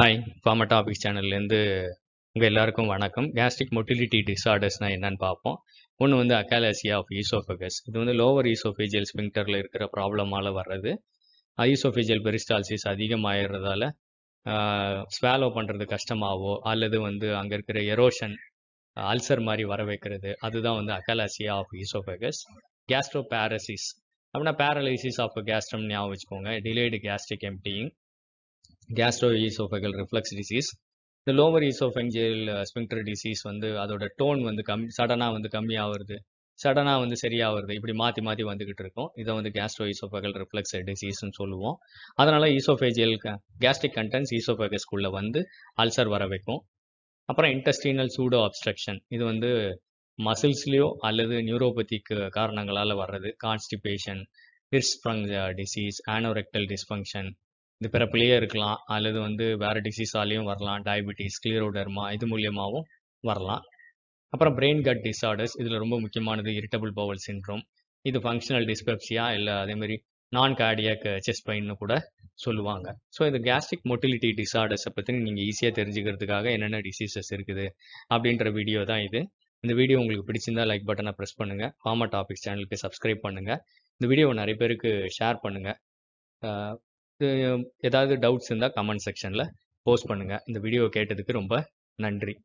hi pharma topics சேனல்லேருந்து உங்கள் எல்லாருக்கும் வணக்கம் கேஸ்ட்ரிக் மொட்டிலிட்டி டிஸார்டர்ஸ்னால் என்னென்னு பார்ப்போம் ஒன்று வந்து அக்காலாசியா ஆஃப் ஈசோஃபகஸ் இது வந்து லோவர் ஈசோஃபேஜியல் ஸ்பிங்டரில் இருக்கிற ப்ராப்ளமால் வர்றது ஐசோஃபேஜியல் பெரிஸ்டால்சிஸ் அதிகமாகிறதால ஸ்வாலோ பண்ணுறது கஷ்டமாவோ அல்லது வந்து அங்கே இருக்கிற எரோஷன் அல்சர் மாதிரி வர வைக்கிறது அதுதான் வந்து achalasia of oesophagus gastroparesis அப்படின்னா பேரலைசிஸ் ஆஃப் கேஸ்ட்ரம் ஞாபகம் வச்சுக்கோங்க delayed gastric emptying gastro oesophageal reflux disease இந்த லோவர் ஈசோஃபென்ஜியல் ஸ்பிங்டர் டிசீஸ் வந்து அதோட டோன் வந்து கம் சடனாக வந்து கம்மியாகிறது சடனாக வந்து சரியாகிறது இப்படி மாற்றி மாற்றி வந்துக்கிட்டு இருக்கும் இதை வந்து கேஸ்ட்ரோ ஈசோஃபகல் ரிஃப்ளக்ஸ் டிசீஸ்னு சொல்லுவோம் அதனால் ஈசோஃபேஜியல் கேஸ்ட்ரிக் கண்டென்ட்ஸ் ஈசோஃபகஸ்குள்ளே வந்து அல்சர் வர வைக்கும் அப்புறம் இன்டஸ்டீனல் சூடோ அப்ஸ்ட்ரக்ஷன் இது வந்து மசில்ஸ்லேயோ அல்லது நியூரோபதிக்கு காரணங்களால் வர்றது constipation Hirschsprung disease anorectal dysfunction இது பிறப்புலேயே இருக்கலாம் அல்லது வந்து வேறு டிசீஸாலேயும் வரலாம் டயபிட்டிஸ் கிளியரோடர்மா இது மூலியமாகவும் வரலாம் அப்புறம் பிரெயின் கட் டிஸார்டர்ஸ் இதில் ரொம்ப முக்கியமானது இரிட்டபிள் பவல் சின்ட்ரோம் இது ஃபங்க்ஷனல் டிஸ்பெப்சியா இல்லை அதேமாரி நான் கார்டியாக் செஸ்ட் பெயின்னு கூட சொல்லுவாங்க ஸோ இந்த கேஸ்ட்ரிக் மொட்டிலிட்டி டிஸார்டர்ஸை பற்றி நீங்கள் ஈஸியாக தெரிஞ்சுக்கிறதுக்காக என்னென்ன டிசீசஸ் இருக்குது அப்படின்ற வீடியோ தான் இது இந்த வீடியோ உங்களுக்கு பிடிச்சிருந்தா லைக் பட்டனை ப்ரெஸ் பண்ணுங்கள் ஃபார்மா டாபிக்ஸ் சேனலுக்கு சப்ஸ்கிரைப் பண்ணுங்கள் இந்த வீடியோவை நிறைய பேருக்கு ஷேர் பண்ணுங்கள் ஏதாவது டவுட்ஸ் இருந்தால் கமெண்ட் செக்ஷனில் போஸ்ட் பண்ணுங்கள் இந்த வீடியோ கேட்டதுக்கு ரொம்ப நன்றி